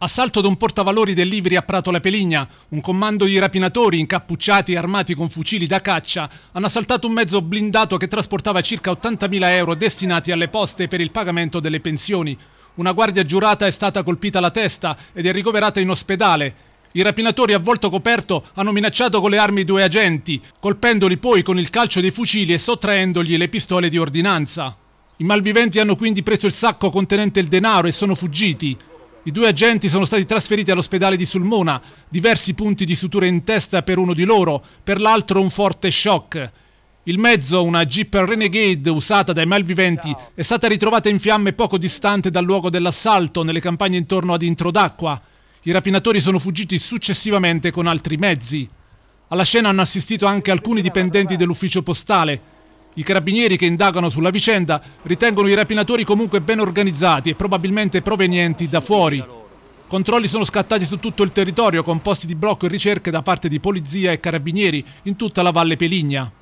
Assalto da un portavalori del Livri a Prato La Peligna. Un comando di rapinatori incappucciati e armati con fucili da caccia hanno assaltato un mezzo blindato che trasportava circa 80.000 euro destinati alle poste per il pagamento delle pensioni. Una guardia giurata è stata colpita alla testa ed è ricoverata in ospedale. I rapinatori a volto coperto hanno minacciato con le armi due agenti, colpendoli poi con il calcio dei fucili e sottraendogli le pistole di ordinanza. I malviventi hanno quindi preso il sacco contenente il denaro e sono fuggiti. I due agenti sono stati trasferiti all'ospedale di Sulmona, diversi punti di sutura in testa per uno di loro, per l'altro un forte shock. Il mezzo, una Jeep Renegade usata dai malviventi, è stata ritrovata in fiamme poco distante dal luogo dell'assalto, nelle campagne intorno ad Introdacqua. I rapinatori sono fuggiti successivamente con altri mezzi. Alla scena hanno assistito anche alcuni dipendenti dell'ufficio postale. I carabinieri che indagano sulla vicenda ritengono i rapinatori comunque ben organizzati e probabilmente provenienti da fuori. Controlli sono scattati su tutto il territorio con posti di blocco e ricerche da parte di polizia e carabinieri in tutta la Valle Peligna.